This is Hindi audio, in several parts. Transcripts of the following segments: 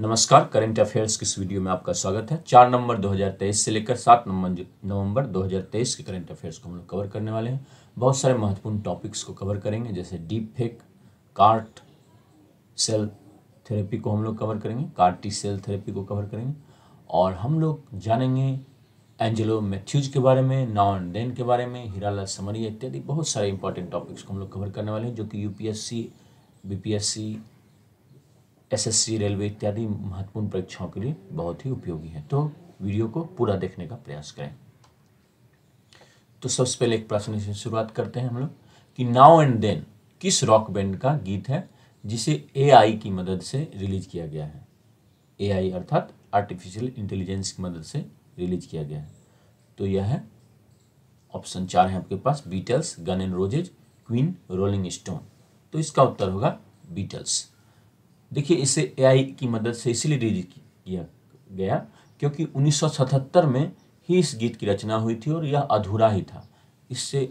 नमस्कार करंट अफेयर्स की इस वीडियो में आपका स्वागत है चार नवंबर 2023 से लेकर सात नवंबर नवंबर 2023 के करंट अफेयर्स को हम लोग कवर करने वाले हैं बहुत सारे महत्वपूर्ण टॉपिक्स को कवर करेंगे जैसे deep fake CAR T cell therapy को हम लोग कवर करेंगे कार्टी सेल थेरेपी को कवर करेंगे और हम लोग जानेंगे एंजेलो मैथ्यूज के बारे में नाउ एंड देन के बारे में हीरालाल समरिया इत्यादि बहुत सारे इंपॉर्टेंट टॉपिक्स को हम लोग कवर करने वाले हैं जो कि यूपीएससी बीपीएससी एसएससी रेलवे इत्यादि महत्वपूर्ण परीक्षाओं के लिए बहुत ही उपयोगी है तो वीडियो को पूरा देखने का प्रयास करें तो सबसे पहले एक प्रश्न से शुरुआत करते हैं हम लोग कि नाउ एंड देन किस रॉक बैंड का गीत है जिसे एआई की मदद से रिलीज किया गया है एआई अर्थात आर्टिफिशियल इंटेलिजेंस की मदद से रिलीज किया गया है तो यह है ऑप्शन चार है आपके पास Beatles gun and roses Queen Rolling Stone तो इसका उत्तर होगा बीटल्स देखिए इसे एआई की मदद से इसलिए रिलीज किया गया क्योंकि 1977 में ही इस गीत की रचना हुई थी और यह अधूरा ही था इससे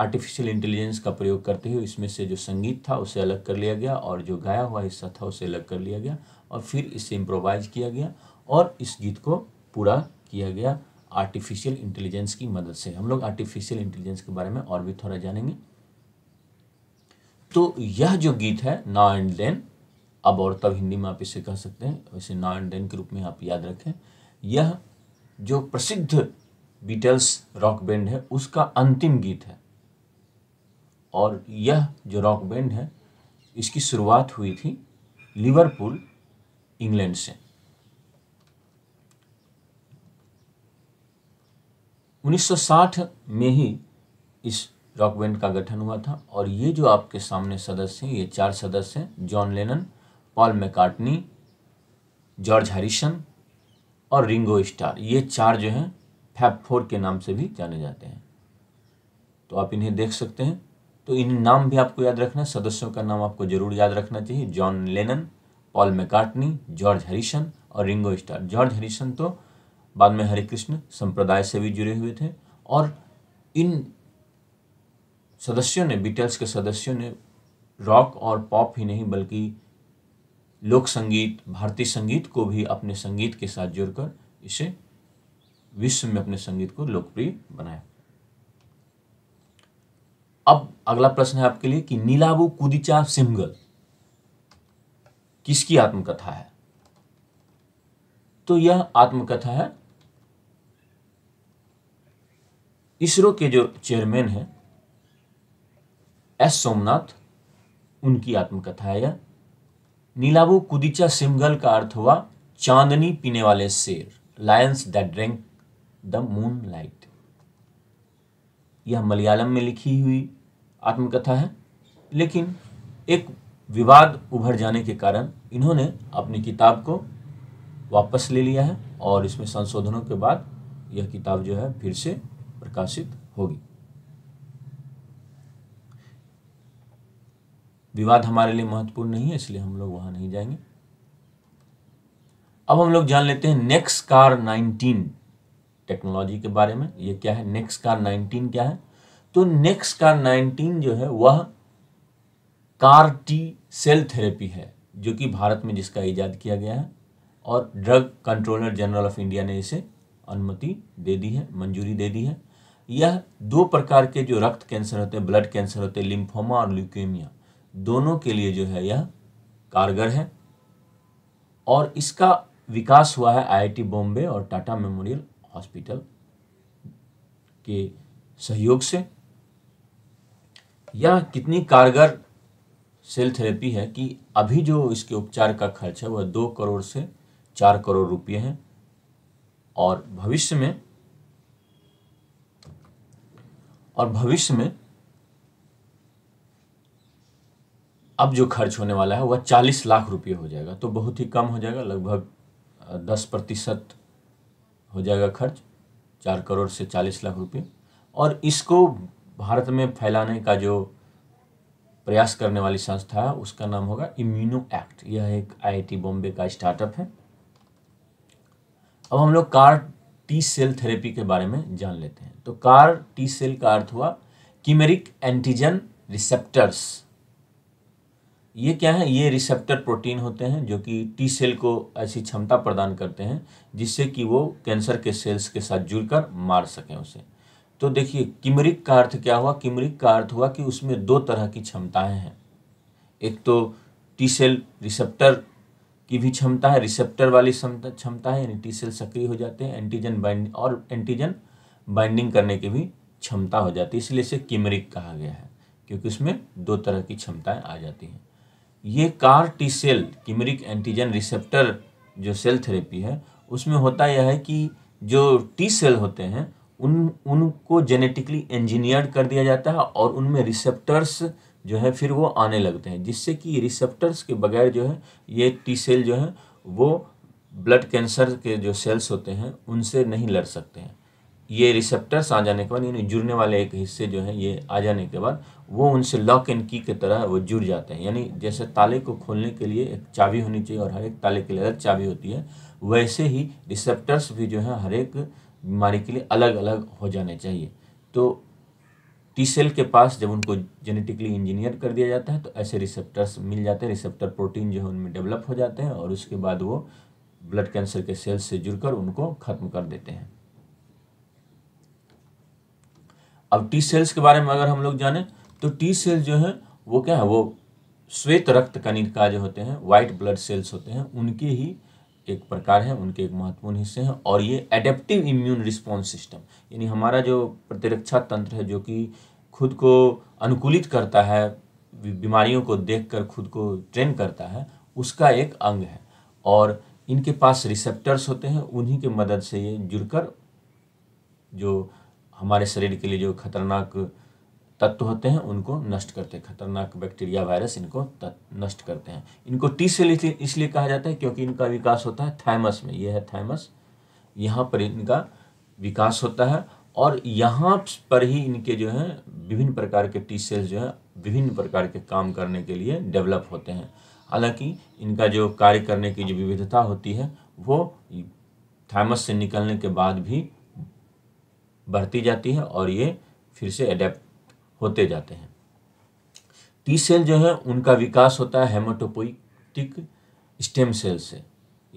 आर्टिफिशियल इंटेलिजेंस का प्रयोग करते हुए इसमें से जो संगीत था उसे अलग कर लिया गया और जो गाया हुआ हिस्सा था उसे अलग कर लिया गया और फिर इसे इम्प्रोवाइज किया गया और इस गीत को पूरा किया गया आर्टिफिशियल इंटेलिजेंस की मदद से हम लोग आर्टिफिशियल इंटेलिजेंस के बारे में और भी थोड़ा जानेंगे तो यह जो गीत है ना एंड देन अब और तब हिंदी में आप इसे कह सकते हैं वैसे ना एंड देन के रूप में आप याद रखें यह जो प्रसिद्ध बीटल्स रॉक बैंड है उसका अंतिम गीत है और यह जो रॉक बैंड है इसकी शुरुआत हुई थी लिवरपूल इंग्लैंड से 1960 में ही इस बैंड का गठन हुआ था और ये जो आपके सामने सदस्य हैं ये चार सदस्य हैं John Lennon Paul McCartney George Harrison और रिंगो स्टार ये चार जो हैं फैप फोर के नाम से भी जाने जाते हैं तो आप इन्हें देख सकते हैं तो इन नाम भी आपको याद रखना सदस्यों का नाम आपको जरूर याद रखना चाहिए John Lennon Paul McCartney George Harrison और रिंगो स्टार जॉर्ज हैरिसन तो बाद में हरे कृष्ण संप्रदाय से भी जुड़े हुए थे और इन सदस्यों ने बीटल्स के सदस्यों ने रॉक और पॉप ही नहीं बल्कि लोक संगीत भारतीय संगीत को भी अपने संगीत के साथ जोड़कर इसे विश्व में अपने संगीत को लोकप्रिय बनाया अब अगला प्रश्न है आपके लिए कि नीलाबू कुदिचा सिमगल किसकी आत्मकथा है तो यह आत्मकथा है इसरो के जो चेयरमैन हैं एस सोमनाथ उनकी आत्मकथा है यह नीलाबू कुदिचा सिमगल का अर्थ हुआ चांदनी पीने वाले शेर lions the drink the moon light यह मलयालम में लिखी हुई आत्मकथा है लेकिन एक विवाद उभर जाने के कारण इन्होंने अपनी किताब को वापस ले लिया है और इसमें संशोधनों के बाद यह किताब जो है फिर से प्रकाशित होगी विवाद हमारे लिए महत्वपूर्ण नहीं है इसलिए हम लोग वहां नहीं जाएंगे अब हम लोग जान लेते हैं नेक्स्ट कार नाइनटीन टेक्नोलॉजी के बारे में ये क्या है नेक्स्ट कार नाइनटीन क्या है तो नेक्स्ट कार नाइनटीन जो है वह कार टी सेल थेरेपी है जो कि भारत में जिसका इजाद किया गया है और drug controller general of India ने इसे अनुमति दे दी है मंजूरी दे दी है यह दो प्रकार के जो रक्त कैंसर होते हैं ब्लड कैंसर होते हैं लिम्फोमा और ल्यूकेमिया दोनों के लिए जो है यह कारगर है और इसका विकास हुआ है आईआईटी बॉम्बे और टाटा मेमोरियल हॉस्पिटल के सहयोग से यह कितनी कारगर सेल थेरेपी है कि अभी जो इसके उपचार का खर्च है वह दो करोड़ से चार करोड़ रुपये हैं और भविष्य में और भविष्य में अब जो खर्च होने वाला है वह चालीस लाख रुपये हो जाएगा तो बहुत ही कम हो जाएगा लगभग दस प्रतिशत हो जाएगा खर्च चार करोड़ से चालीस लाख रुपये और इसको भारत में फैलाने का जो प्रयास करने वाली संस्था है उसका नाम होगा इम्यूनो एक्ट यह एक आईआईटी बॉम्बे का स्टार्टअप है अब हम लोग कार टी सेल थेरेपी के बारे में जान लेते हैं तो कार टी सेल का अर्थ हुआ कीमेरिक एंटीजन रिसेप्टर्स ये क्या है ये रिसेप्टर प्रोटीन होते हैं जो कि टी सेल को ऐसी क्षमता प्रदान करते हैं जिससे कि वो कैंसर के सेल्स के साथ जुड़कर मार सकें उसे तो देखिए किमरिक का अर्थ क्या हुआ किमरिक का अर्थ हुआ कि उसमें दो तरह की क्षमताएं हैं एक तो टी सेल रिसेप्टर की भी क्षमता है रिसेप्टर वाली क्षमता है यानी टी सेल सक्रिय हो जाते हैं एंटीजन बाइंड और एंटीजन बाइंडिंग करने की भी क्षमता हो जाती है इसलिए इसे किमरिक कहा गया है क्योंकि उसमें दो तरह की क्षमताएं आ जाती हैं ये car T cell chimeric antigen receptor जो सेल थेरेपी है उसमें होता यह है कि जो टी सेल होते हैं उन उनको जेनेटिकली इंजीनियर्ड कर दिया जाता है और उनमें रिसेप्टर्स जो है फिर वो आने लगते हैं जिससे कि रिसेप्टर्स के बगैर जो है ये टी सेल जो है वो ब्लड कैंसर के जो सेल्स होते हैं उनसे नहीं लड़ सकते हैं ये रिसेप्टर्स आ जाने के बाद यानी जुड़ने वाले एक हिस्से जो हैं ये आ जाने के बाद वो उनसे लॉक एंड की के तरह वो जुड़ जाते हैं यानी जैसे ताले को खोलने के लिए एक चाबी होनी चाहिए और हर एक ताले के लिए अलग चाबी होती है वैसे ही रिसेप्टर्स भी जो है हर एक बीमारी के लिए अलग अलग हो जाने चाहिए तो टी सेल के पास जब उनको जेनेटिकली इंजीनियर कर दिया जाता है तो ऐसे रिसेप्टर्स मिल जाते हैं रिसेप्टर प्रोटीन जो है उनमें डेवलप हो जाते हैं और उसके बाद वो ब्लड कैंसर के सेल्स से जुड़कर उनको ख़त्म कर देते हैं अब टी सेल्स के बारे में अगर हम लोग जानें तो टी सेल्स जो है वो क्या है वो श्वेत रक्त कनिका जो होते हैं व्हाइट ब्लड सेल्स होते हैं उनके ही एक प्रकार है उनके एक महत्वपूर्ण हिस्से हैं और ये एडेप्टिव इम्यून रिस्पॉन्स सिस्टम यानी हमारा जो प्रतिरक्षा तंत्र है जो कि खुद को अनुकूलित करता है बीमारियों को देखकर खुद को ट्रेन करता है उसका एक अंग है और इनके पास रिसेप्टर्स होते हैं उन्हीं के मदद से ये जुड़कर जो हमारे शरीर के लिए जो खतरनाक तत्व होते हैं उनको नष्ट करते हैं खतरनाक बैक्टीरिया वायरस इनको नष्ट करते हैं इनको टी सेल इसलिए कहा जाता है क्योंकि इनका विकास होता है थैमस में यह है थैमस यहाँ पर इनका विकास होता है और यहाँ पर ही इनके जो है विभिन्न प्रकार के टी सेल्स जो है विभिन्न प्रकार के काम करने के लिए डेवलप होते हैं हालांकि इनका जो कार्य करने की जो विविधता होती है वो थैमस से निकलने के बाद भी बढ़ती जाती है और ये फिर से अडेप्ट होते जाते हैं टी सेल जो है उनका विकास होता है हेमाटोपोइटिक स्टेम सेल से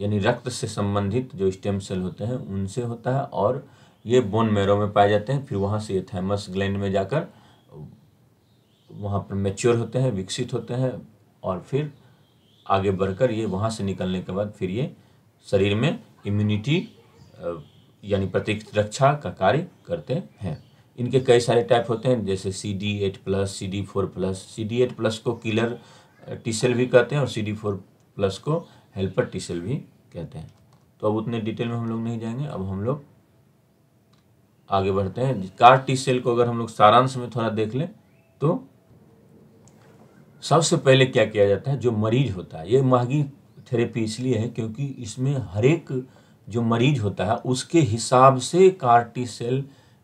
यानी रक्त से संबंधित जो स्टेम सेल होते हैं उनसे होता है और ये बोन मेरो में पाए जाते हैं फिर वहाँ से ये थैमस ग्लैंड में जाकर वहाँ पर मेच्योर होते हैं विकसित होते हैं और फिर आगे बढ़कर ये वहाँ से निकलने के बाद फिर ये शरीर में इम्यूनिटी यानी प्रतिरक्षा का कार्य करते हैं इनके कई सारे टाइप होते हैं जैसे C D eight plus C D four plus C D eight plus को किलर टी सेल भी कहते हैं और सी डी फोर प्लस को हेल्पर टी सेल भी कहते हैं तो अब उतने डिटेल में हम लोग नहीं जाएंगे अब हम लोग आगे बढ़ते हैं कार टी सेल को अगर हम लोग सारांश में थोड़ा देख लें तो सबसे पहले क्या किया जाता है जो मरीज होता है ये महंगी थेरेपी इसलिए है क्योंकि इसमें हर एक जो मरीज होता है उसके हिसाब से कार टी सेल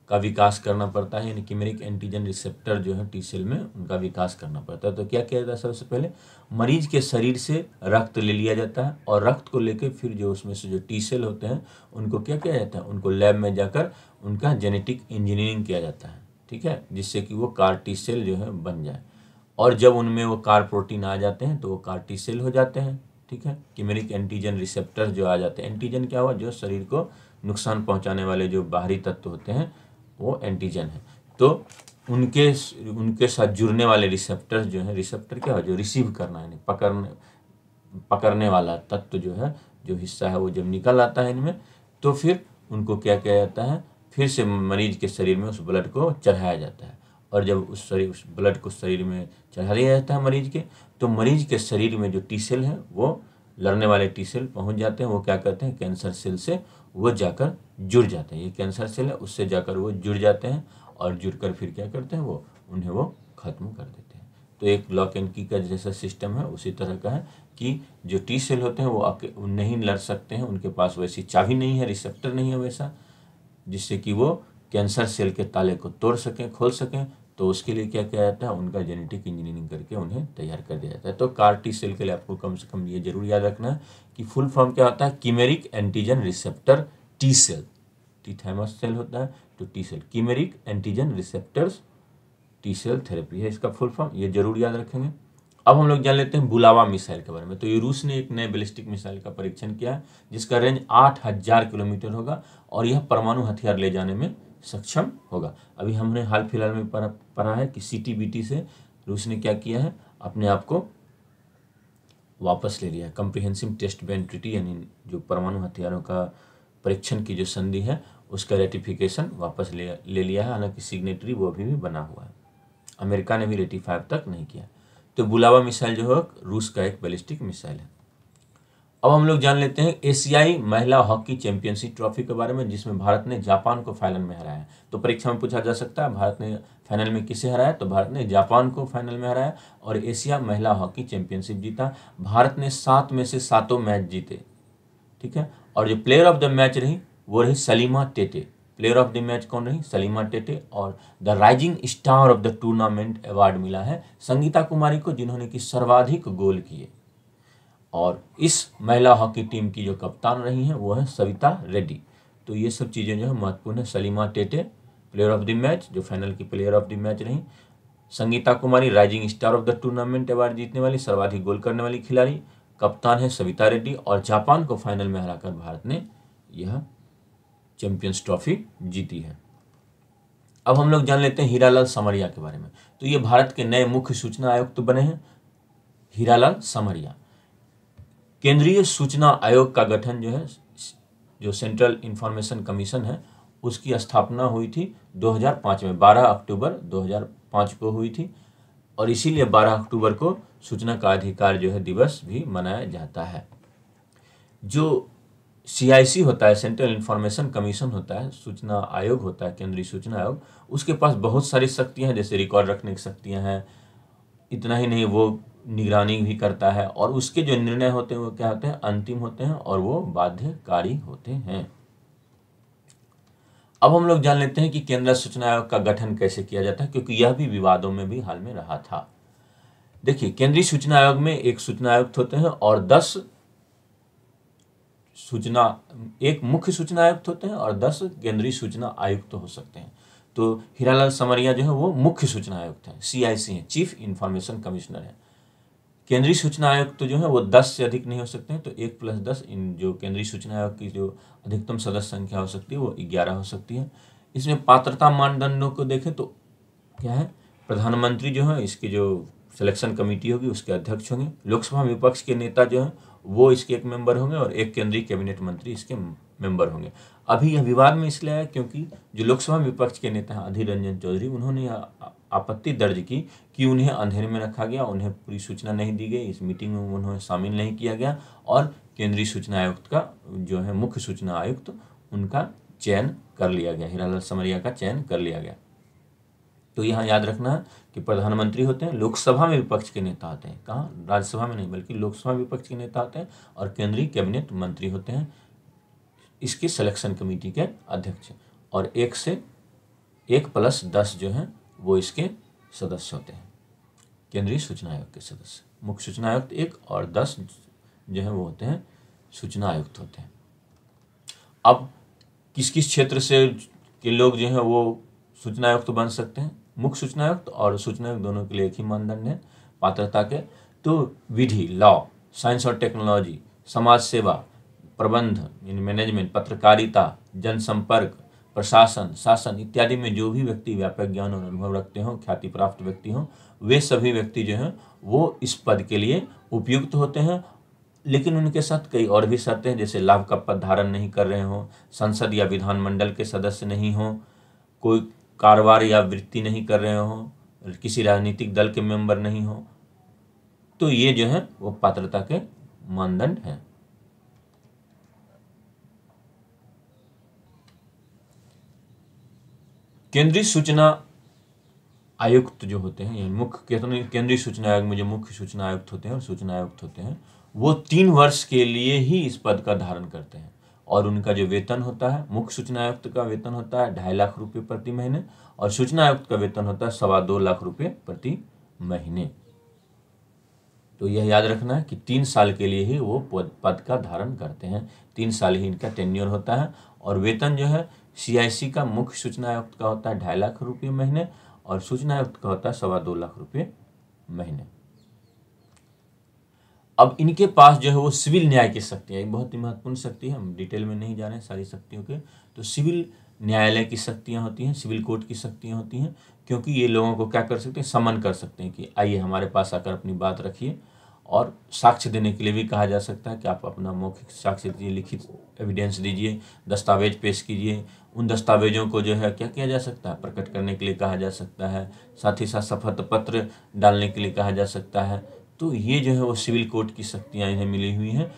का विकास करना पड़ता है यानी किमेरिक एंटीजन रिसेप्टर जो है टी सेल में उनका विकास करना पड़ता है तो क्या किया जाता है सबसे पहले मरीज के शरीर से रक्त ले लिया जाता है और रक्त को लेकर फिर जो उसमें से जो टी सेल होते हैं उनको क्या किया जाता है उनको लैब में जाकर उनका जेनेटिक इंजीनियरिंग किया जाता है ठीक है जिससे कि वो कार टी सेल जो है बन जाए और जब उनमें वो कार प्रोटीन आ जाते हैं तो वो कार टी सेल हो जाते हैं ठीक है किमेरिक एंटीजन रिसेप्टर जो आ जाते हैं एंटीजन क्या हुआ जो शरीर को नुकसान पहुंचाने वाले जो बाहरी तत्व होते हैं वो एंटीजन है तो उनके उनके साथ जुड़ने वाले रिसेप्टर जो है रिसेप्टर क्या हो जो रिसीव करना है पकड़ने पकड़ने वाला तत्व जो है जो हिस्सा है वो जब निकल आता है इनमें तो फिर उनको क्या किया जाता है फिर से मरीज के शरीर में उस ब्लड को चढ़ाया जाता है और जब उस शरीर उस ब्लड को शरीर में चढ़ा दिया जाता है मरीज के तो मरीज के शरीर में जो टी सेल है वो लड़ने वाले टी सेल पहुँच जाते हैं वो क्या करते हैं कैंसर सेल से वो जाकर जुड़ जाते हैं ये कैंसर सेल है उससे जाकर वो जुड़ जाते हैं और जुड़कर फिर क्या करते हैं वो उन्हें वो ख़त्म कर देते हैं तो एक लॉक एंड की का जैसा सिस्टम है उसी तरह का है कि जो टी सेल होते हैं वो आके नहीं लड़ सकते हैं उनके पास वैसी चाबी नहीं है रिसेप्टर नहीं है वैसा जिससे कि वो कैंसर सेल के ताले को तोड़ सकें खोल सकें तो उसके लिए क्या किया जाता है उनका जेनेटिक इंजीनियरिंग करके उन्हें तैयार कर दिया जाता है तो कार्टी सेल के लिए आपको कम से कम ये जरूर याद रखना है कि फुल फॉर्म क्या होता है chimeric antigen receptor T cell T thymus cell होता है तो T cell chimeric antigen receptors T cell therapy है इसका फुल फॉर्म ये जरूर याद रखेंगे अब हम लोग जान लेते हैं बुलावा मिसाइल के बारे में तो ये रूस ने एक नए बैलिस्टिक मिसाइल का परीक्षण किया है जिसका रेंज आठ हजार किलोमीटर होगा और यह परमाणु हथियार ले जाने में सक्षम होगा अभी हमने हाल फिलहाल में पढ़ा है कि सी टी से रूस ने क्या किया है अपने आप को वापस ले लिया है कम्प्रिहेंसिव टेस्ट बैन ट्रिटी यानी जो परमाणु हथियारों का परीक्षण की जो संधि है उसका रेटिफिकेशन वापस ले ले लिया है हालांकि सिग्नेटरी वो अभी भी बना हुआ है अमेरिका ने भी रेटिफाइव तक नहीं किया तो बुलावा मिसाइल जो है रूस का एक बैलिस्टिक मिसाइल है अब हम लोग जान लेते हैं एशियाई महिला हॉकी चैंपियनशिप ट्रॉफी के बारे में जिसमें भारत ने जापान को फाइनल में हराया तो परीक्षा में पूछा जा सकता है भारत ने फाइनल में किसे हराया तो भारत ने जापान को फाइनल में हराया और एशिया महिला हॉकी चैंपियनशिप जीता भारत ने सात में से सातों मैच जीते ठीक है और जो प्लेयर ऑफ द मैच रही वो रही Salima Tete player of the match कौन रही सलीमा टेटे और the rising star of the tournament award मिला है संगीता कुमारी को जिन्होंने कि सर्वाधिक गोल किए और इस महिला हॉकी टीम की जो कप्तान रही हैं वो है सविता रेड्डी तो ये सब चीज़ें जो है महत्वपूर्ण है Salima Tete player of the match जो फाइनल की प्लेयर ऑफ द मैच रही Sangeeta Kumari rising star of the tournament award जीतने वाली सर्वाधिक गोल करने वाली खिलाड़ी कप्तान है सविता रेड्डी और जापान को फाइनल में हराकर भारत ने यह चैंपियंस ट्रॉफी जीती है अब हम लोग जान लेते हैं हीरालाल समरिया के बारे में तो ये भारत के नए मुख्य सूचना आयुक्त तो बने हैं हीरालाल समरिया केंद्रीय सूचना आयोग का गठन जो है जो सेंट्रल इंफॉर्मेशन कमीशन है उसकी स्थापना हुई थी 2005 में 12 अक्टूबर 2005 को हुई थी और इसीलिए 12 अक्टूबर को सूचना का अधिकार जो है दिवस भी मनाया जाता है जो सीआईसी होता है सेंट्रल इंफॉर्मेशन कमीशन होता है सूचना आयोग होता है केंद्रीय सूचना आयोग उसके पास बहुत सारी शक्तियाँ हैं जैसे रिकॉर्ड रखने की शक्तियाँ हैं इतना ही नहीं वो निगरानी भी करता है और उसके जो निर्णय होते हैं वो क्या होते हैं अंतिम होते हैं और वो बाध्यकारी होते हैं अब हम लोग जान लेते हैं कि केंद्र सूचना आयोग का गठन कैसे किया जाता है क्योंकि यह भी विवादों में भी हाल में रहा था देखिए केंद्रीय सूचना आयोग में एक सूचना आयुक्त होते हैं और दस सूचना एक मुख्य सूचना आयुक्त होते हैं और दस केंद्रीय सूचना आयुक्त हो सकते हैं तो हीरालाल समरिया जो है वो मुख्य सूचना आयुक्त हैं सी आई सी हैं चीफ इन्फॉर्मेशन कमिश्नर हैं केंद्रीय सूचना आयोग तो जो है वो दस से अधिक नहीं हो सकते हैं तो एक प्लस दस इन जो केंद्रीय सूचना आयोग की जो अधिकतम सदस्य संख्या हो सकती है वो ग्यारह हो सकती है इसमें पात्रता मानदंडों को देखें तो क्या है प्रधानमंत्री जो है इसकी जो सिलेक्शन कमेटी होगी उसके अध्यक्ष होंगे लोकसभा विपक्ष के नेता जो हैं वो इसके एक मेंबर होंगे और एक केंद्रीय कैबिनेट मंत्री इसके मेंबर होंगे अभी यह विवाद में इसलिए आया क्योंकि जो लोकसभा विपक्ष के नेता हैं अधीर रंजन चौधरी उन्होंने आपत्ति दर्ज की कि उन्हें अंधेरे में रखा गया उन्हें पूरी सूचना नहीं दी गई इस मीटिंग में उन्हें शामिल नहीं किया गया और केंद्रीय सूचना आयुक्त का जो है मुख्य सूचना आयुक्त उनका चयन कर लिया गया हीरालाल समरिया का चयन कर लिया गया तो यहाँ याद रखना है कि प्रधानमंत्री होते हैं लोकसभा में विपक्ष के नेता होते हैं कहाँ राज्यसभा में नहीं बल्कि लोकसभा विपक्ष के नेता होते हैं और केंद्रीय कैबिनेट मंत्री होते हैं इसकी सिलेक्शन कमेटी के अध्यक्ष और एक से एक प्लस दस जो हैं वो इसके सदस्य होते हैं केंद्रीय सूचना आयोग के सदस्य मुख्य सूचना आयुक्त एक और दस जो हैं वो होते हैं सूचना आयुक्त होते हैं अब किस किस क्षेत्र से के लोग जो हैं वो सूचना आयुक्त बन सकते हैं मुख्य सूचना आयुक्त और सूचना आयुक्त दोनों के लिए एक ही मानदंड है पात्रता के तो विधि लॉ साइंस और टेक्नोलॉजी समाज सेवा प्रबंध इन मैनेजमेंट पत्रकारिता जनसंपर्क प्रशासन शासन इत्यादि में जो भी व्यक्ति व्यापक ज्ञान और अनुभव रखते हों ख्याति प्राप्त व्यक्ति हों वे सभी व्यक्ति जो हैं वो इस पद के लिए उपयुक्त होते हैं लेकिन उनके साथ कई और भी शर्तें हैं जैसे लाभ का पद धारण नहीं कर रहे हों संसद या विधानमंडल के सदस्य नहीं हों कोई कारोबार या वृत्ति नहीं कर रहे हों किसी राजनीतिक दल के मेंबर नहीं हों तो ये जो है वो पात्रता के मानदंड हैं केंद्रीय सूचना आयुक्त जो होते हैं यानी मुख्य कहते हैं केंद्रीय सूचना आयोग में जो मुख्य सूचना आयुक्त होते हैं और सूचना आयुक्त होते हैं वो तीन वर्ष के लिए ही इस पद का धारण करते हैं और उनका जो वेतन होता है मुख्य सूचना आयुक्त का वेतन होता है ढाई लाख रुपये प्रति महीने और सूचना आयुक्त का वेतन होता है सवा दो लाख रुपये प्रति महीने तो यह याद रखना है कि तीन साल के लिए ही वो पद का धारण करते हैं तीन साल ही इनका टेन्योर होता है और वेतन जो है सीआईसी का मुख्य सूचना आयुक्त का होता है ढाई लाख रुपये महीने और सूचना आयुक्त का होता है सवा दो लाख रुपये महीने अब इनके पास जो है वो सिविल न्याय की शक्ति है बहुत ही महत्वपूर्ण शक्ति है हम डिटेल में नहीं जा रहे हैं सारी शक्तियों के तो सिविल न्यायालय की शक्तियाँ होती हैं सिविल कोर्ट की शक्तियाँ होती हैं क्योंकि ये लोगों को क्या कर सकते हैं समन कर सकते हैं कि आइए हमारे पास आकर अपनी बात रखिए और साक्ष्य देने के लिए भी कहा जा सकता है कि आप अपना मौखिक साक्ष्य दीजिए लिखित एविडेंस दीजिए दस्तावेज पेश कीजिए उन दस्तावेजों को जो है क्या किया जा सकता है प्रकट करने के लिए कहा जा सकता है साथ ही साथ शपथ पत्र डालने के लिए कहा जा सकता है तो ये जो है वो सिविल कोर्ट की शक्तियाँ इन्हें मिली हुई हैं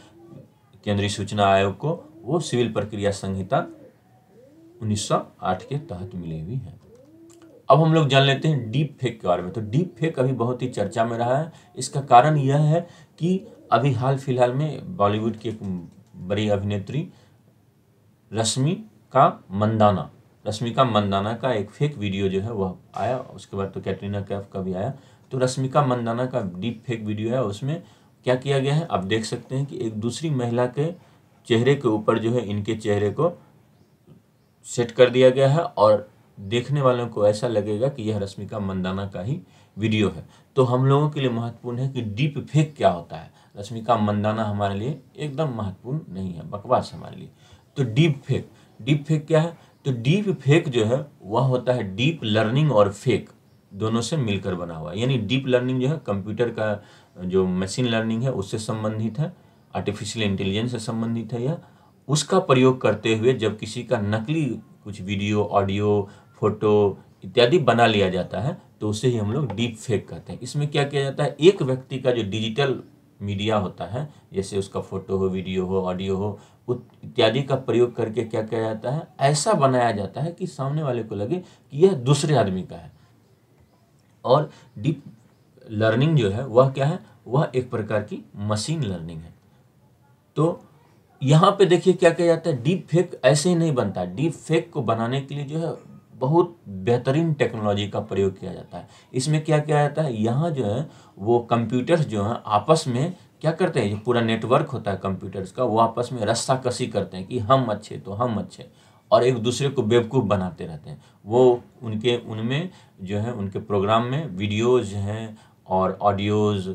केंद्रीय सूचना आयोग को वो सिविल प्रक्रिया संहिता 1908 के तहत मिली हुई है अब हम लोग जान लेते हैं डीप फेक के बारे में तो डीप फेक अभी बहुत ही चर्चा में रहा है इसका कारण यह है कि अभी हाल फिलहाल में बॉलीवुड की एक बड़ी अभिनेत्री रश्मि का मंदाना रश्मिका मंदाना का एक फेक वीडियो जो है वह आया उसके बाद तो कैटरीना कैफ का भी आया तो रश्मिका मंदाना का डीप फेक वीडियो है उसमें क्या किया गया है आप देख सकते हैं कि एक दूसरी महिला के चेहरे के ऊपर जो है इनके चेहरे को सेट कर दिया गया है और देखने वालों को ऐसा लगेगा कि यह रश्मिका मंदाना का ही वीडियो है तो हम लोगों के लिए महत्वपूर्ण है कि डीप फेक क्या होता है रश्मिका मंदाना हमारे लिए एकदम महत्वपूर्ण नहीं है बकवास हमारे लिए तो डीप फेक डीप फेक क्या है तो डीप फेक जो है वह होता है डीप लर्निंग और फेक दोनों से मिलकर बना हुआ है यानी डीप लर्निंग जो है कंप्यूटर का जो मशीन लर्निंग है उससे संबंधित है आर्टिफिशियल इंटेलिजेंस से संबंधित है यह उसका प्रयोग करते हुए जब किसी का नकली कुछ वीडियो ऑडियो फ़ोटो इत्यादि बना लिया जाता है तो उसे ही हम लोग डीप फेक कहते हैं इसमें क्या किया जाता है एक व्यक्ति का जो डिजिटल मीडिया होता है जैसे उसका फोटो हो वीडियो हो ऑडियो हो इत्यादि का प्रयोग करके क्या किया जाता है ऐसा बनाया जाता है कि सामने वाले को लगे कि यह दूसरे आदमी का है और डीप लर्निंग जो है वह क्या है वह एक प्रकार की मशीन लर्निंग है तो यहाँ पे देखिए क्या किया जाता है डीप फेक ऐसे ही नहीं बनता डीप फेक को बनाने के लिए जो है बहुत बेहतरीन टेक्नोलॉजी का प्रयोग किया जाता है इसमें क्या किया जाता है यहाँ जो है वो कंप्यूटर्स जो हैं आपस में क्या करते हैं जो पूरा नेटवर्क होता है कंप्यूटर्स का वो आपस में रस्सा कसी करते हैं कि हम अच्छे तो हम अच्छे और एक दूसरे को बेवकूफ़ बनाते रहते हैं वो उनके उनमें जो है उनके प्रोग्राम में वीडियोज़ हैं और ऑडियोज़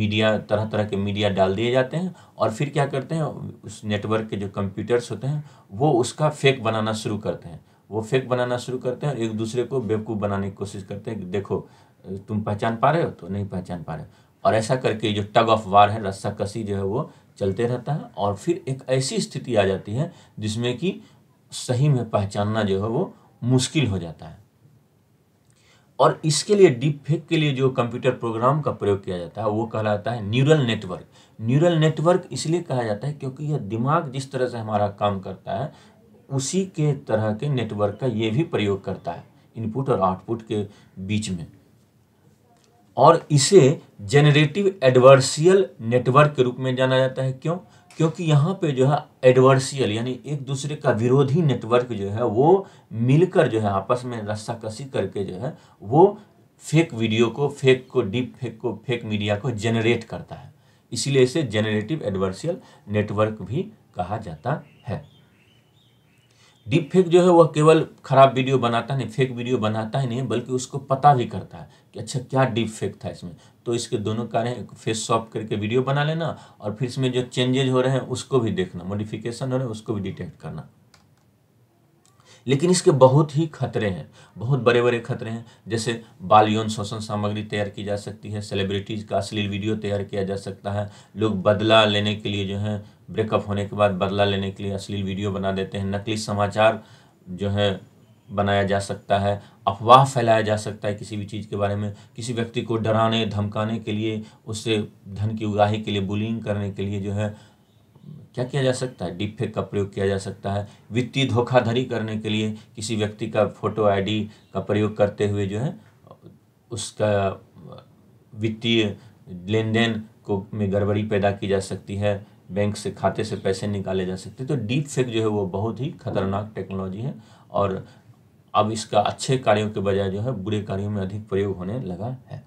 मीडिया तरह तरह के मीडिया डाल दिए जाते हैं और फिर क्या करते हैं उस नेटवर्क के जो कंप्यूटर्स होते हैं वो उसका फेक बनाना शुरू करते हैं वो फेक बनाना शुरू करते हैं और एक दूसरे को बेवकूफ़ बनाने की कोशिश करते हैं कि देखो तुम पहचान पा रहे हो तो नहीं पहचान पा रहे हो और ऐसा करके जो टग ऑफ वार है रस्सा कसी जो है वो चलते रहता है और फिर एक ऐसी स्थिति आ जाती है जिसमें कि सही में पहचानना जो है वो मुश्किल हो जाता है और इसके लिए डीप फेक के लिए जो कंप्यूटर प्रोग्राम का प्रयोग किया जाता है वो कहलाता है न्यूरल नेटवर्क न्यूरल नेटवर्क इसलिए कहा जाता है क्योंकि यह दिमाग जिस तरह से हमारा काम करता है उसी के तरह के नेटवर्क का ये भी प्रयोग करता है इनपुट और आउटपुट के बीच में और इसे जेनरेटिव एडवर्सियल नेटवर्क के रूप में जाना जाता है क्यों क्योंकि यहाँ पे जो है एडवर्सियल यानी एक दूसरे का विरोधी नेटवर्क जो है वो मिलकर जो है आपस में कसी करके जो है वो फेक वीडियो को फेक को डीप फेक को फेक मीडिया को जनरेट करता है इसीलिए इसे जेनरेटिव एडवर्सियल नेटवर्क भी कहा जाता है डीप फेक जो है वह केवल खराब वीडियो बनाता नहीं फेक वीडियो बनाता ही नहीं बल्कि उसको पता भी करता है कि अच्छा क्या डीप फेक था इसमें तो इसके दोनों कार्य फेस सॉफ्ट करके वीडियो बना लेना और फिर इसमें जो चेंजेज हो रहे हैं उसको भी देखना मॉडिफिकेशन हो रहे हैं उसको भी डिटेक्ट करना लेकिन इसके बहुत ही खतरे हैं बहुत बड़े बड़े खतरे हैं जैसे बाल यौन शोषण सामग्री तैयार की जा सकती है सेलिब्रिटीज़ का अश्लील वीडियो तैयार किया जा सकता है लोग बदला लेने के लिए जो है ब्रेकअप होने के बाद बदला लेने के लिए अश्लील वीडियो बना देते हैं नकली समाचार जो है बनाया जा सकता है अफवाह फैलाया जा सकता है किसी भी चीज़ के बारे में किसी व्यक्ति को डराने धमकाने के लिए उससे धन की उगाही के लिए बुलिंग करने के लिए जो है क्या किया जा सकता है डीप फेक का प्रयोग किया जा सकता है वित्तीय धोखाधड़ी करने के लिए किसी व्यक्ति का फोटो आईडी का प्रयोग करते हुए जो है उसका वित्तीय लेन देन को में गड़बड़ी पैदा की जा सकती है बैंक से खाते से पैसे निकाले जा सकते हैं तो डीप फेक जो है वो बहुत ही खतरनाक टेक्नोलॉजी है और अब इसका अच्छे कार्यों के बजाय जो है बुरे कार्यों में अधिक प्रयोग होने लगा है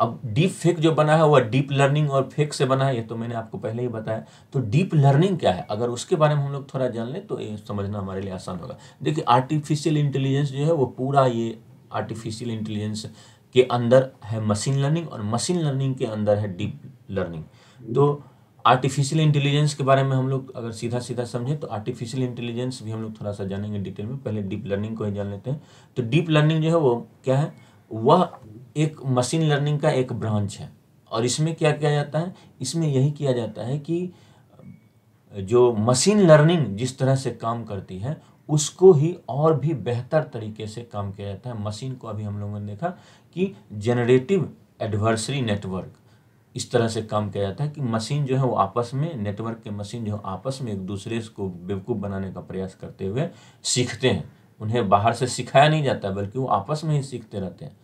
अब डीप फेक जो बना है वह डीप लर्निंग और फेक से बना है ये तो मैंने आपको पहले ही बताया तो डीप लर्निंग क्या है अगर उसके बारे में हम लोग थोड़ा जान लें तो ये समझना हमारे लिए आसान होगा देखिए आर्टिफिशियल इंटेलिजेंस जो है वो पूरा ये आर्टिफिशियल इंटेलिजेंस के अंदर है मशीन लर्निंग और मशीन लर्निंग के अंदर है डीप लर्निंग तो आर्टिफिशियल इंटेलिजेंस के बारे में हम लोग अगर सीधा सीधा समझें तो आर्टिफिशियल इंटेलिजेंस भी हम लोग थोड़ा सा जानेंगे डिटेल में पहले डीप लर्निंग को ही जान लेते हैं तो डीप लर्निंग जो है वो क्या है वह एक मशीन लर्निंग का एक ब्रांच है और इसमें क्या किया जाता है इसमें यही किया जाता है कि जो मशीन लर्निंग जिस तरह से काम करती है उसको ही और भी बेहतर तरीके से काम किया जाता है मशीन को अभी हम लोगों ने देखा कि जनरेटिव एडवर्सरी नेटवर्क इस तरह से काम किया जाता है कि मशीन जो है वो आपस में नेटवर्क के मशीन जो है आपस में एक दूसरे को बेवकूफ़ बनाने का प्रयास करते हुए सीखते हैं उन्हें बाहर से सिखाया नहीं जाता बल्कि वो आपस में ही सीखते रहते हैं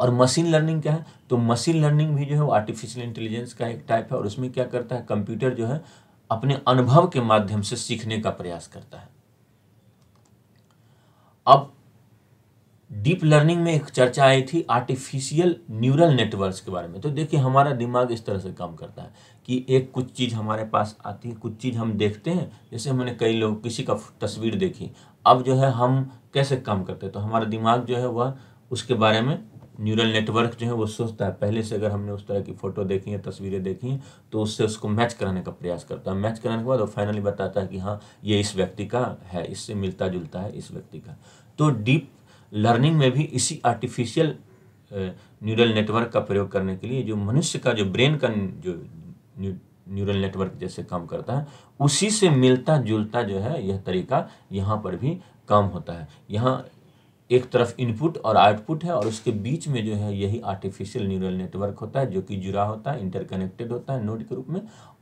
और मशीन लर्निंग क्या है तो मशीन लर्निंग भी जो है वो आर्टिफिशियल इंटेलिजेंस का एक टाइप है और उसमें क्या करता है कंप्यूटर जो है अपने अनुभव के माध्यम से सीखने का प्रयास करता है अब डीप लर्निंग में एक चर्चा आई थी आर्टिफिशियल न्यूरल नेटवर्क्स के बारे में तो देखिए हमारा दिमाग इस तरह से काम करता है कि एक कुछ चीज़ हमारे पास आती है कुछ चीज़ हम देखते हैं जैसे हमने कई लोग किसी का तस्वीर देखी अब जो है हम कैसे काम करते हैं तो हमारा दिमाग जो है वह उसके बारे में न्यूरल नेटवर्क जो है वो सोचता है पहले से अगर हमने उस तरह की फ़ोटो देखी है तस्वीरें देखी हैं तो उससे उसको मैच कराने का प्रयास करता है मैच कराने के बाद वो फाइनली बताता है कि हाँ ये इस व्यक्ति का है इससे मिलता जुलता है इस व्यक्ति का तो डीप लर्निंग में भी इसी आर्टिफिशियल न्यूरल नेटवर्क का प्रयोग करने के लिए जो मनुष्य का जो ब्रेन का जो न्यूरल नेटवर्क जैसे काम करता है उसी से मिलता जुलता जो है यह तरीका यहाँ पर भी काम होता है यहाँ एक तरफ इनपुट और आउटपुट है और उसके बीच में जो है यही आर्टिफिशियल न्यूरल नेटवर्क होता है जो कि जुड़ा होता है इंटरकनेक्टेड होता है नोड के रूप में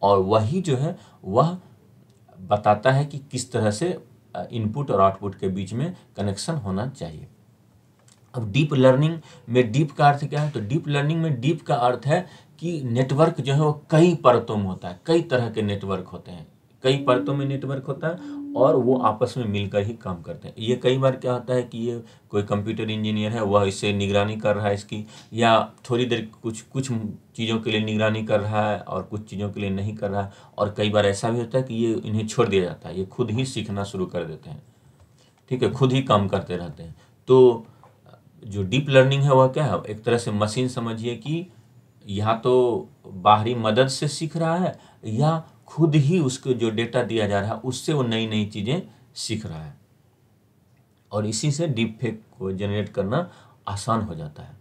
और वही जो है वह बताता है कि किस तरह से इनपुट और आउटपुट के बीच में कनेक्शन होना चाहिए अब डीप लर्निंग में डीप का अर्थ क्या है तो डीप लर्निंग में डीप का अर्थ है कि नेटवर्क जो है वो कई परतों में होता है कई तरह के नेटवर्क होते हैं कई परतों में नेटवर्क होता है और वो आपस में मिलकर ही काम करते हैं ये कई बार क्या होता है कि ये कोई कंप्यूटर इंजीनियर है वह इससे निगरानी कर रहा है इसकी या थोड़ी देर कुछ कुछ चीज़ों के लिए निगरानी कर रहा है और कुछ चीज़ों के लिए नहीं कर रहा है और कई बार ऐसा भी होता है कि ये इन्हें छोड़ दिया जाता है ये खुद ही सीखना शुरू कर देते हैं ठीक है खुद ही काम करते रहते हैं तो जो डीप लर्निंग है वह क्या है एक तरह से मशीन समझिए कि या तो बाहरी मदद से सीख रहा है या खुद ही उसको जो डेटा दिया जा रहा है उससे वो नई नई चीज़ें सीख रहा है और इसी से डीप फेक को जनरेट करना आसान हो जाता है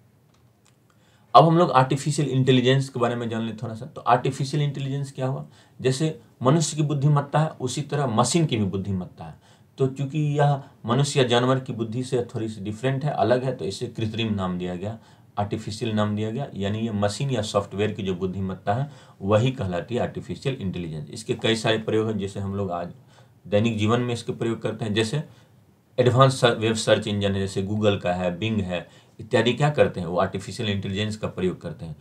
अब हम लोग आर्टिफिशियल इंटेलिजेंस के बारे में जान लें थोड़ा सा तो आर्टिफिशियल इंटेलिजेंस क्या हुआ जैसे मनुष्य की बुद्धिमत्ता है उसी तरह मशीन की भी बुद्धिमत्ता है तो चूंकि यह मनुष्य या जानवर की बुद्धि से थोड़ी सी डिफरेंट है अलग है तो इसे कृत्रिम नाम दिया गया आर्टिफिशियल नाम दिया गया यानी ये मशीन या सॉफ्टवेयर की जो बुद्धिमत्ता है वही कहलाती है आर्टिफिशियल इंटेलिजेंस इसके कई सारे प्रयोग हैं जैसे हम लोग आज दैनिक जीवन में इसके प्रयोग करते हैं जैसे एडवांस वेब सर्च इंजन है जैसे गूगल का है बिंग है इत्यादि क्या करते हैं वो आर्टिफिशियल इंटेलिजेंस का प्रयोग करते हैं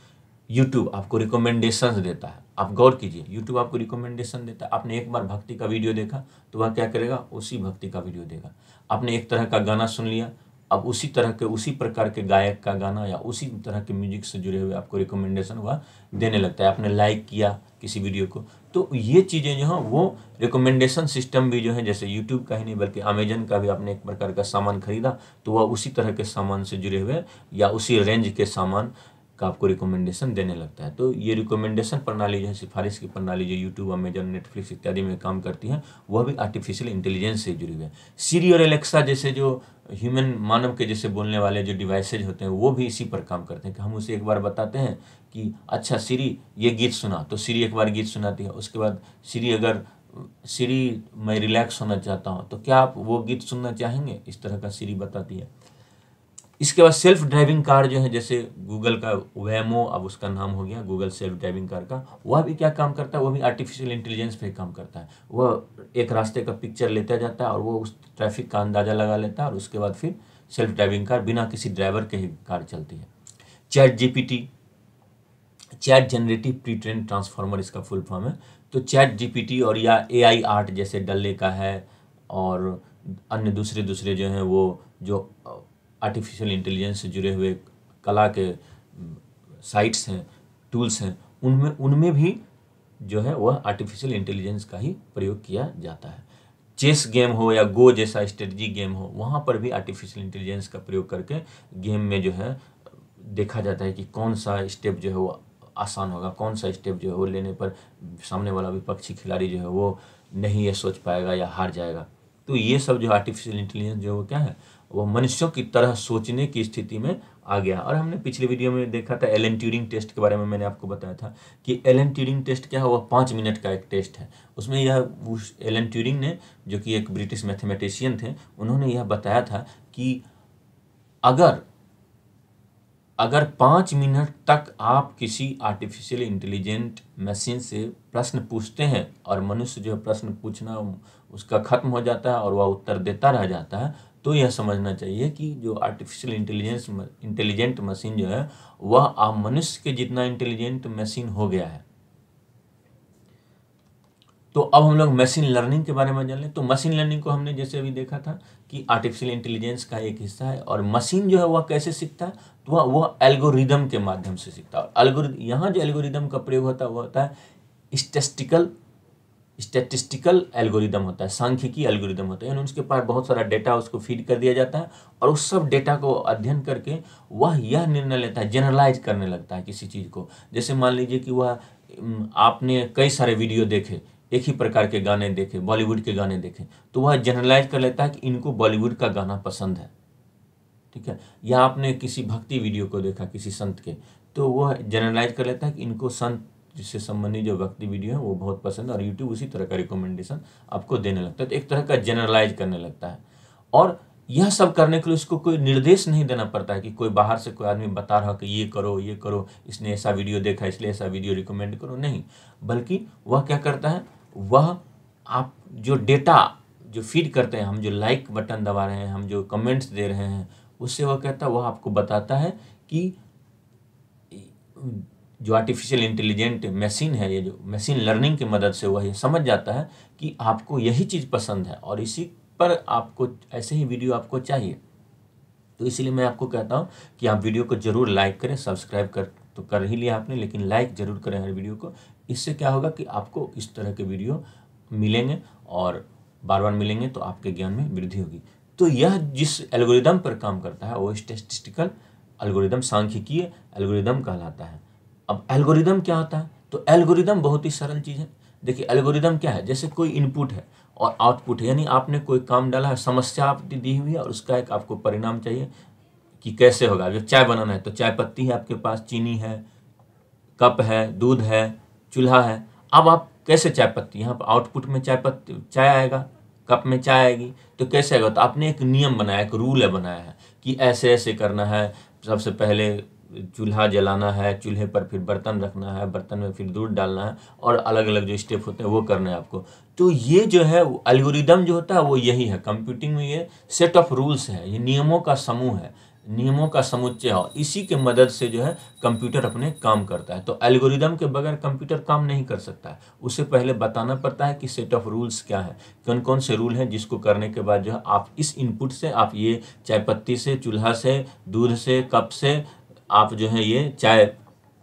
यूट्यूब आपको रिकमेंडेशन देता है आप गौर कीजिए यूट्यूब आपको रिकमेंडेशन देता है आपने एक बार भक्ति का वीडियो देखा तो वह क्या करेगा उसी भक्ति का वीडियो देगा आपने एक तरह का गाना सुन लिया अब उसी तरह के उसी प्रकार के गायक का गाना या उसी तरह के म्यूजिक से जुड़े हुए आपको रिकमेंडेशन वह देने लगता है आपने लाइक किया किसी वीडियो को तो ये चीज़ें जो हैं वो रिकमेंडेशन सिस्टम भी जो है जैसे यूट्यूब का ही नहीं बल्कि अमेजन का भी आपने एक प्रकार का सामान खरीदा तो वह उसी तरह के सामान से जुड़े हुए या उसी रेंज के सामान का आपको रिकमेंडेशन देने लगता है तो ये रिकमेंडेशन प्रणाली जो है सिफारिश की प्रणाली जो यूट्यूब अमेजन नेटफ्लिक्स इत्यादि में काम करती है वह भी आर्टिफिशियल इंटेलिजेंस से जुड़ी हुई है सीरी और एलेक्सा जैसे जो ह्यूमन मानव के जैसे बोलने वाले जो डिवाइसेज होते हैं वो भी इसी पर काम करते हैं कि हम उसे एक बार बताते हैं कि अच्छा सीरी ये गीत सुना तो सीरी एक बार गीत सुनाती है उसके बाद सीरी अगर सीरी मैं रिलैक्स होना चाहता हूँ तो क्या आप वो गीत सुनना चाहेंगे इस तरह का सीरी बताती है इसके बाद सेल्फ ड्राइविंग कार जो है जैसे गूगल का वैमो अब उसका नाम हो गया गूगल सेल्फ ड्राइविंग कार का वह भी क्या काम करता है वह भी आर्टिफिशियल इंटेलिजेंस पे काम करता है वह एक रास्ते का पिक्चर लेता जाता है और वो उस ट्रैफिक का अंदाज़ा लगा लेता है और उसके बाद फिर सेल्फ ड्राइविंग कार बिना किसी ड्राइवर के ही कार चलती है chat GPT chat generative pre train transformer इसका फुल फॉर्म है तो चैट जीपीटी और या एआई आर्ट जैसे डल्ले का है और अन्य दूसरे दूसरे जो हैं वो जो आर्टिफिशियल इंटेलिजेंस से जुड़े हुए कला के साइट्स हैं टूल्स हैं उनमें उनमें भी जो है वह आर्टिफिशियल इंटेलिजेंस का ही प्रयोग किया जाता है चेस गेम हो या गो जैसा स्ट्रेटजी गेम हो वहाँ पर भी आर्टिफिशियल इंटेलिजेंस का प्रयोग करके गेम में जो है देखा जाता है कि कौन सा स्टेप जो है वो आसान होगा कौन सा स्टेप जो है वो लेने पर सामने वाला विपक्षी खिलाड़ी जो है वो नहीं ये सोच पाएगा या हार जाएगा तो ये सब जो आर्टिफिशियल इंटेलिजेंस जो है वो क्या है वो मनुष्यों की तरह सोचने की स्थिति में आ गया और हमने पिछले वीडियो में देखा था एलन ट्यूरिंग टेस्ट के बारे में मैंने आपको बताया था कि एलन ट्यूरिंग टेस्ट क्या है वह पाँच मिनट का एक टेस्ट है उसमें यह उस एलन ट्यूरिंग ने जो कि एक ब्रिटिश मैथमेटिशियन थे उन्होंने यह बताया था कि अगर अगर पाँच मिनट तक आप किसी आर्टिफिशियल इंटेलिजेंट मशीन से प्रश्न पूछते हैं और मनुष्य जो प्रश्न पूछना उसका खत्म हो जाता है और वह उत्तर देता रह जाता है तो यह समझना चाहिए कि जो आर्टिफिशियल इंटेलिजेंस इंटेलिजेंट मशीन जो है वह आप मनुष्य के जितना इंटेलिजेंट मशीन हो गया है तो अब हम लोग मशीन लर्निंग के बारे में जान लें तो मशीन लर्निंग को हमने जैसे अभी देखा था कि आर्टिफिशियल इंटेलिजेंस का एक हिस्सा है और मशीन जो है वह कैसे सीखता है तो वह वह एल्गोरिदम के माध्यम से सीखता है और एल्गोरिदम यहाँ जो एल्गोरिदम का प्रयोग होता है वह होता है स्टेस्टिकल स्टेटिस्टिकल एल्गोरिदम होता है सांख्यिकी एल्गोरिदम होता है यानी उसके पास बहुत सारा डेटा उसको फीड कर दिया जाता है और उस सब डेटा को अध्ययन करके वह यह निर्णय लेता है जनरलाइज करने लगता है किसी चीज़ को जैसे मान लीजिए कि वह आपने कई सारे वीडियो देखे एक ही प्रकार के गाने देखे बॉलीवुड के गाने देखे तो वह जनरलाइज कर लेता है कि इनको बॉलीवुड का गाना पसंद है ठीक है या आपने किसी भक्ति वीडियो को देखा किसी संत के तो वह जनरलाइज कर लेता है कि इनको संत जिससे संबंधित जो व्यक्ति वीडियो है वो बहुत पसंद और यूट्यूब उसी तरह का रिकमेंडेशन आपको देने लगता है तो एक तरह का जनरलाइज करने लगता है और यह सब करने के लिए उसको कोई निर्देश नहीं देना पड़ता है कि कोई बाहर से कोई आदमी बता रहा कि ये करो ये करो इसने ऐसा वीडियो देखा इसलिए ऐसा वीडियो रिकमेंड करो नहीं बल्कि वह क्या करता है वह आप जो डेटा जो फीड करते हैं हम जो लाइक बटन दबा रहे हैं हम जो कमेंट्स दे रहे हैं उससे वह कहता है वह आपको बताता है कि जो आर्टिफिशियल इंटेलिजेंट मशीन है ये जो मशीन लर्निंग की मदद से वह ये समझ जाता है कि आपको यही चीज़ पसंद है और इसी पर आपको ऐसे ही वीडियो आपको चाहिए तो इसलिए मैं आपको कहता हूँ कि आप वीडियो को ज़रूर लाइक करें सब्सक्राइब कर तो कर ही लिया आपने लेकिन लाइक ज़रूर करें हर वीडियो को इससे क्या होगा कि आपको इस तरह के वीडियो मिलेंगे और बार बार मिलेंगे तो आपके ज्ञान में वृद्धि होगी तो यह जिस एल्गोरिदम पर काम करता है वो स्टेटिस्टिकल एल्गोरिदम सांख्यिकीय एल्गोरिदम कहलाता है अब एल्गोरिदम क्या होता है तो एल्गोरिदम बहुत ही सरल चीज़ है देखिए एल्गोरिदम क्या है जैसे कोई इनपुट है और आउटपुट है यानी आपने कोई काम डाला है समस्या आप दी हुई है और उसका एक आपको परिणाम चाहिए कि कैसे होगा जब चाय बनाना है तो चाय पत्ती है आपके पास चीनी है कप है दूध है चूल्हा है अब आप कैसे चाय पत्ती यहाँ पर आउटपुट में चाय पत्ती चाय आएगा कप में चाय आएगी तो कैसे आएगा तो आपने एक नियम बनाया एक रूल है बनाया है कि ऐसे ऐसे करना है सबसे पहले चूल्हा जलाना है चूल्हे पर फिर बर्तन रखना है बर्तन में फिर दूध डालना है और अलग अलग जो स्टेप होते हैं वो करना है आपको तो ये जो है एल्गोरिदम जो होता है वो यही है कंप्यूटिंग में ये सेट ऑफ रूल्स है ये नियमों का समूह है नियमों का समुच्चय हो इसी के मदद से जो है कंप्यूटर अपने काम करता है तो एल्गोरिदम के बगैर कंप्यूटर काम नहीं कर सकता है उसे पहले बताना पड़ता है कि सेट ऑफ रूल्स क्या है कौन कौन से रूल हैं जिसको करने के बाद जो है आप इस इनपुट से आप ये चाय पत्ती से चूल्हा से दूध से कप से आप जो है ये चाय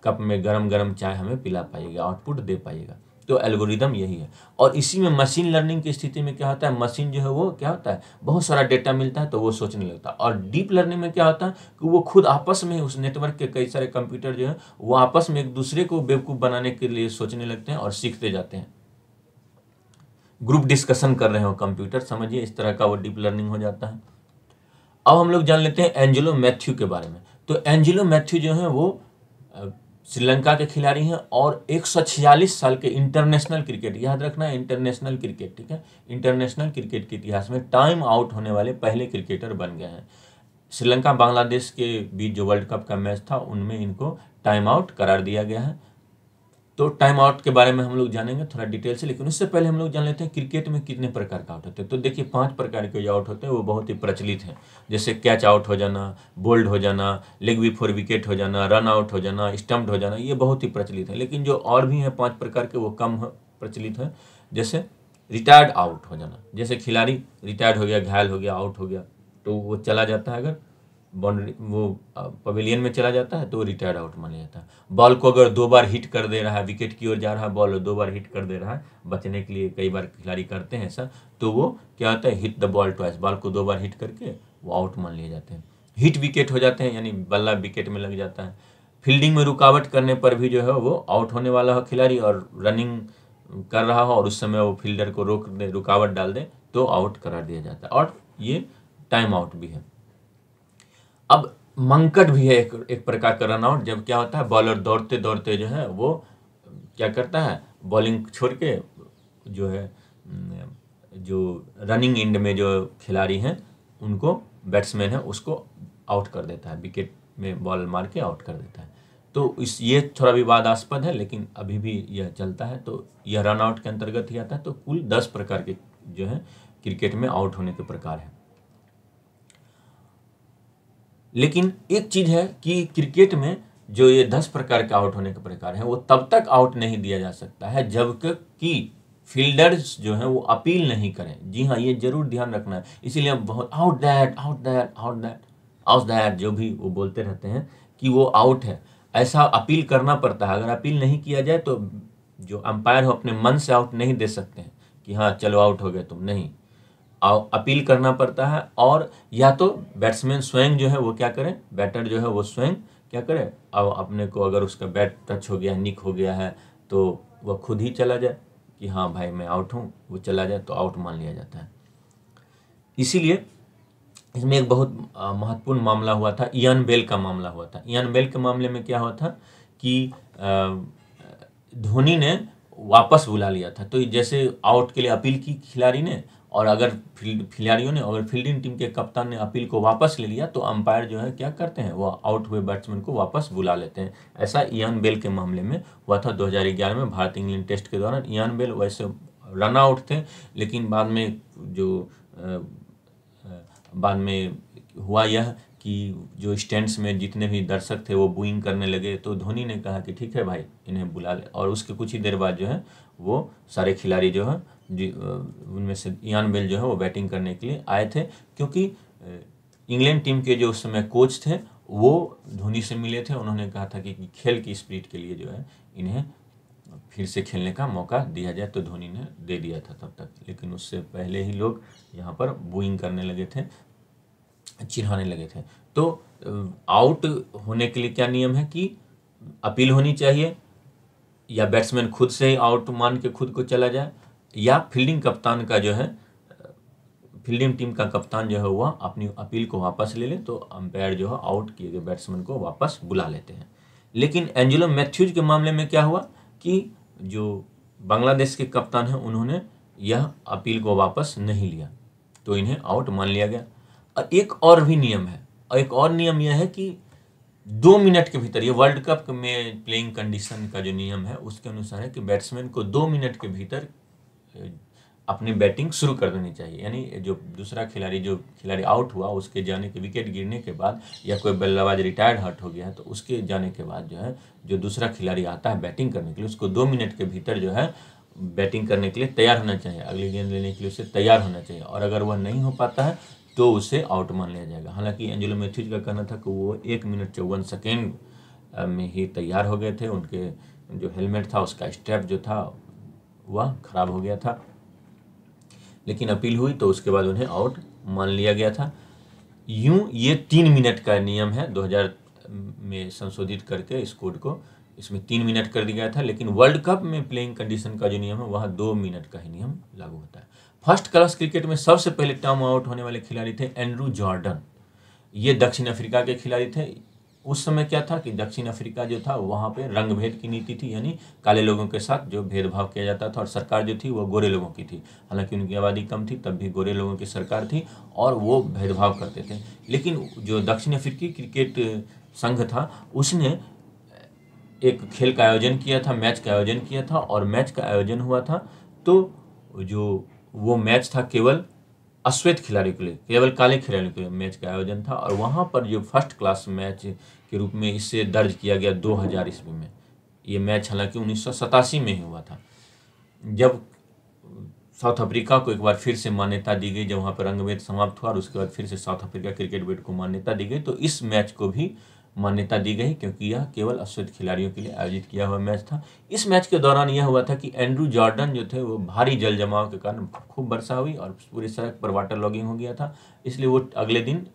कप में गरम गरम चाय हमें पिला पाइएगा आउटपुट दे पाइएगा तो एल्गोरिदम यही है और इसी में मशीन लर्निंग की स्थिति में क्या होता है मशीन जो है वो क्या होता है बहुत सारा डेटा मिलता है तो वो सोचने लगता है और डीप लर्निंग में क्या होता है कि वो खुद आपस में उस नेटवर्क के कई सारे कंप्यूटर जो है वो आपस में एक दूसरे को बेवकूफ़ बनाने के लिए सोचने लगते हैं और सीखते जाते हैं ग्रुप डिस्कशन कर रहे हो कंप्यूटर समझिए इस तरह का वो डीप लर्निंग हो जाता है अब हम लोग जान लेते हैं एंजेलो मैथ्यू के बारे में तो एंजिलो मैथ्यू जो हैं वो श्रीलंका के खिलाड़ी हैं और एक साल के इंटरनेशनल क्रिकेट याद रखना इंटरनेशनल क्रिकेट ठीक है इंटरनेशनल क्रिकेट के इतिहास में टाइम आउट होने वाले पहले क्रिकेटर बन गए हैं श्रीलंका बांग्लादेश के बीच जो वर्ल्ड कप का मैच था उनमें इनको टाइम आउट करार दिया गया है तो टाइम आउट के बारे में हम लोग जानेंगे थोड़ा डिटेल से लेकिन उससे पहले हम लोग जान लेते हैं क्रिकेट में कितने प्रकार का आउट होते हैं तो देखिए पांच प्रकार के जो आउट होते हैं वो बहुत ही प्रचलित हैं जैसे कैच आउट हो जाना बोल्ड हो जाना लेग बिफोर विकेट हो जाना रन आउट हो जाना स्टम्प्ड हो जाना ये बहुत ही प्रचलित है लेकिन जो और भी हैं पाँच प्रकार के वो कम प्रचलित हैं जैसे रिटायर्ड आउट हो जाना जैसे खिलाड़ी रिटायर्ड हो गया घायल हो गया आउट हो गया तो वो चला जाता है अगर बाउंड्री वो पवेलियन में चला जाता है तो रिटायर्ड आउट माना जाता है बॉल को अगर दो बार हिट कर दे रहा है विकेट की ओर जा रहा है बॉल दो बार हिट कर दे रहा है बचने के लिए कई बार खिलाड़ी करते हैं ऐसा तो वो क्या होता है hit the ball twice ball को दो बार हिट करके वो आउट मान लिए जाते हैं हिट विकेट हो जाते हैं यानी बल्ला विकेट में लग जाता है फील्डिंग में रुकावट करने पर भी जो है वो आउट होने वाला हो खिलाड़ी और रनिंग कर रहा हो और उस समय वो फील्डर को रोक दे रुकावट डाल दे तो आउट करा दिया जाता है और ये टाइम आउट भी है अब मंकट भी है एक, एक प्रकार का रनआउट जब क्या होता है बॉलर दौड़ते दौड़ते जो है वो क्या करता है बॉलिंग छोड़ के जो है जो रनिंग इंड में जो खिलाड़ी हैं उनको बैट्समैन है उसको आउट कर देता है विकेट में बॉल मार के आउट कर देता है तो इस ये थोड़ा विवादास्पद है लेकिन अभी भी यह चलता है तो यह रन आउट के अंतर्गत ही आता है तो कुल दस प्रकार के जो है क्रिकेट में आउट होने के प्रकार हैं लेकिन एक चीज़ है कि क्रिकेट में जो ये दस प्रकार के आउट होने के प्रकार हैं वो तब तक आउट नहीं दिया जा सकता है जब कि फील्डर्स जो हैं वो अपील नहीं करें जी हाँ ये जरूर ध्यान रखना है इसीलिए हम बहुत out that out that out that out that जो भी वो बोलते रहते हैं कि वो आउट है ऐसा अपील करना पड़ता है अगर अपील नहीं किया जाए तो जो अंपायर हो अपने मन से आउट नहीं दे सकते हैं कि हाँ चलो आउट हो गए तुम नहीं अपील करना पड़ता है और या तो बैट्समैन स्वयं जो है वो क्या करें बैटर जो है वो स्वयं क्या करें अब अपने को अगर उसका बैट टच हो गया निक हो गया है तो वह खुद ही चला जाए कि हाँ भाई मैं आउट हूँ वो चला जाए तो आउट मान लिया जाता है इसीलिए इसमें एक बहुत महत्वपूर्ण मामला हुआ था इन बेल का मामला हुआ था इयान बेल के मामले में क्या हुआ था कि धोनी ने वापस बुला लिया था तो जैसे आउट के लिए अपील की खिलाड़ी ने और अगर खिलाड़ियों ने और फील्डिंग टीम के कप्तान ने अपील को वापस ले लिया तो अंपायर जो है क्या करते हैं वह आउट हुए बैट्समैन को वापस बुला लेते हैं ऐसा इयान बेल के मामले में हुआ था 2011 में भारत इंग्लैंड टेस्ट के दौरान इयान बेल वैसे रन आउट थे लेकिन बाद में जो बाद में हुआ यह कि जो स्टैंड्स में जितने भी दर्शक थे वो बुइंग करने लगे तो धोनी ने कहा कि ठीक है भाई इन्हें बुला ले और उसके कुछ ही देर बाद जो है वो सारे खिलाड़ी जो है उनमें से इयान बेल जो है वो बैटिंग करने के लिए आए थे क्योंकि इंग्लैंड टीम के जो उस समय कोच थे वो धोनी से मिले थे उन्होंने कहा था कि खेल की स्पीड के लिए जो है इन्हें फिर से खेलने का मौका दिया जाए तो धोनी ने दे दिया था तब तक लेकिन उससे पहले ही लोग यहाँ पर बुइंग करने लगे थे चिढ़ाने लगे थे तो आउट होने के लिए क्या नियम है कि अपील होनी चाहिए या बैट्समैन खुद से ही आउट मान के खुद को चला जाए या फील्डिंग कप्तान का जो है फील्डिंग टीम का कप्तान जो है वह अपनी अपील को वापस ले ले तो अंपायर जो है आउट किए गए बैट्समैन को वापस बुला लेते हैं लेकिन एंजेलो मैथ्यूज के मामले में क्या हुआ कि जो बांग्लादेश के कप्तान हैं उन्होंने यह अपील को वापस नहीं लिया तो इन्हें आउट मान लिया गया और एक और भी नियम है और एक और नियम यह है कि दो मिनट के भीतर ये वर्ल्ड कप में प्लेइंग कंडीशन का जो नियम है उसके अनुसार है कि बैट्समैन को दो मिनट के भीतर अपनी बैटिंग शुरू कर देनी चाहिए यानी जो दूसरा खिलाड़ी जो खिलाड़ी आउट हुआ उसके जाने के विकेट गिरने के बाद या कोई बल्लेबाज रिटायर्ड हट हो गया है तो उसके जाने के बाद जो है जो दूसरा खिलाड़ी आता है बैटिंग करने के लिए उसको दो मिनट के भीतर जो है बैटिंग करने के लिए तैयार होना चाहिए अगली गेंद लेने के लिए उसे तैयार होना चाहिए और अगर वह नहीं हो पाता है तो उसे आउट मान लिया जाएगा हालांकि एंजेलो मैथ्यूज का कहना था कि वो एक मिनट चौवन सेकेंड में ही तैयार हो गए थे उनके जो हेलमेट था उसका स्टेप जो था वह खराब हो गया था लेकिन अपील हुई तो उसके बाद उन्हें आउट मान लिया गया था यूं ये तीन मिनट का नियम है 2000 में संशोधित करके इस कोड को इसमें तीन मिनट कर दिया गया था लेकिन वर्ल्ड कप में प्लेइंग कंडीशन का जो नियम है वहाँ दो मिनट का ही नियम लागू होता है फर्स्ट क्लास क्रिकेट में सबसे पहले टर्म आउट होने वाले खिलाड़ी थे एंड्रू जॉर्डन ये दक्षिण अफ्रीका के खिलाड़ी थे उस समय क्या था कि दक्षिण अफ्रीका जो था वहाँ पे भेद की नीति थी यानी काले लोगों के साथ जो भेदभाव किया जाता था और सरकार जो थी वो गोरे लोगों की थी हालांकि उनकी आबादी कम थी तब भी गोरे लोगों की सरकार थी और वो भेदभाव करते थे लेकिन जो दक्षिण अफ्रीकी क्रिकेट संघ था उसने एक खेल का आयोजन किया था मैच का आयोजन किया था और मैच का आयोजन हुआ था तो जो वो मैच था केवल अश्वेत खिलाड़ी के लिए केवल काले खिलाड़ियों के लिए मैच का आयोजन था और वहाँ पर जो फर्स्ट क्लास मैच के रूप में इसे दर्ज किया गया 2000 ईस्वी में ये मैच हालांकि उन्नीस में ही हुआ था जब साउथ अफ्रीका को एक बार फिर से मान्यता दी गई जब वहाँ पर रंगभेद समाप्त हुआ और उसके बाद फिर से साउथ अफ्रीका क्रिकेट बोर्ड को मान्यता दी गई तो इस मैच को भी मान्यता दी गई क्योंकि यह केवल अश्वेत खिलाड़ियों के लिए आयोजित किया हुआ मैच था इस मैच के दौरान यह हुआ था कि एंड्रू जॉर्डन जो थे वो भारी जल जमाव के कारण खूब वर्षा हुई और पूरी सड़क पर वाटर लॉगिंग हो गया था इसलिए वो अगले दिन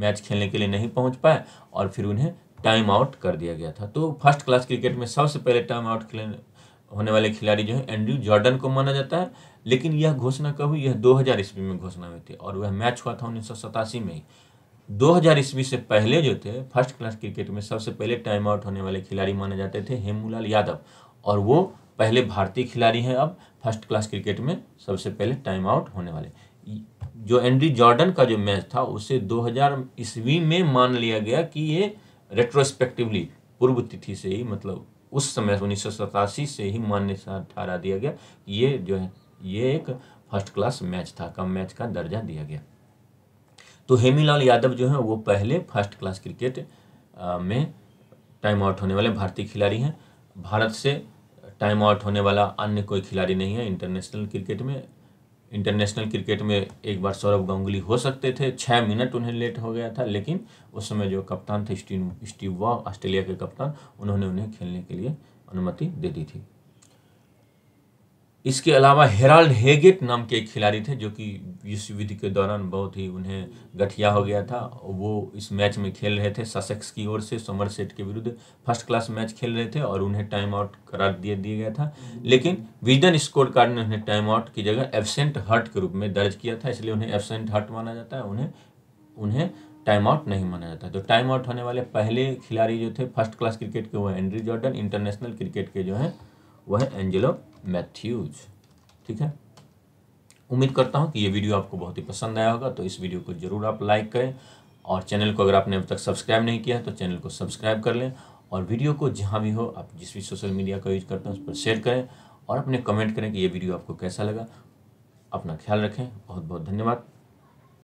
मैच खेलने के लिए नहीं पहुंच पाए और फिर उन्हें टाइम आउट कर दिया गया था तो फर्स्ट क्लास क्रिकेट में सबसे पहले टाइम आउट होने वाले खिलाड़ी जो है एंड्रू जॉर्डन को माना जाता है लेकिन यह घोषणा कब हुई यह हज़ार ईस्वी में घोषणा हुई थी और वह मैच हुआ था उन्नीस में ही हज़ार ईस्वी से पहले जो थे फर्स्ट क्लास क्रिकेट में सबसे पहले टाइम आउट होने वाले खिलाड़ी माने जाते थे हेमूलाल यादव और वो पहले भारतीय खिलाड़ी हैं अब फर्स्ट क्लास क्रिकेट में सबसे पहले टाइम आउट होने वाले जो एंड्री जॉर्डन का जो मैच था उसे 2000 ईस्वी में मान लिया गया कि ये रेट्रोस्पेक्टिवली पूर्व तिथि से ही मतलब उस समय उन्नीस से ही मान्य ठहरा दिया गया ये जो है ये एक फर्स्ट क्लास मैच था कम मैच का दर्जा दिया गया तो हेमीलाल यादव जो है वो पहले फर्स्ट क्लास क्रिकेट में टाइम आउट होने वाले भारतीय खिलाड़ी हैं भारत से टाइम आउट होने वाला अन्य कोई खिलाड़ी नहीं है इंटरनेशनल क्रिकेट में इंटरनेशनल क्रिकेट में एक बार सौरभ गांगुली हो सकते थे छः मिनट उन्हें लेट हो गया था लेकिन उस समय जो कप्तान थे स्टीव स्टीव वॉ ऑस्ट्रेलिया के कप्तान उन्होंने उन्हें खेलने के लिए अनुमति दे दी थी इसके अलावा हेराल्ड हेगेट नाम के एक खिलाड़ी थे जो कि विश्वविद्य के दौरान बहुत ही उन्हें गठिया हो गया था वो इस मैच में खेल रहे थे ससेक्स की ओर से समर सेट के विरुद्ध फर्स्ट क्लास मैच खेल रहे थे और उन्हें टाइम आउट करार दिया दिया गया था लेकिन विजन स्कोर कार्ड ने उन्हें टाइम आउट की जगह एबसेंट हर्ट के रूप में दर्ज किया था इसलिए उन्हें एबसेंट हर्ट माना जाता है उन्हें उन्हें टाइम आउट नहीं माना जाता तो टाइम आउट होने वाले पहले खिलाड़ी जो थे फर्स्ट क्लास क्रिकेट के वो एंड्री जॉर्डन इंटरनेशनल क्रिकेट के जो हैं वह एंजेलो मैथ्यूज ठीक है उम्मीद करता हूँ कि ये वीडियो आपको बहुत ही पसंद आया होगा तो इस वीडियो को ज़रूर आप लाइक करें और चैनल को अगर आपने अब तक सब्सक्राइब नहीं किया तो चैनल को सब्सक्राइब कर लें और वीडियो को जहाँ भी हो आप जिस भी सोशल मीडिया का यूज़ करते हैं उस पर शेयर करें और अपने कमेंट करें कि ये वीडियो आपको कैसा लगा अपना ख्याल रखें बहुत बहुत धन्यवाद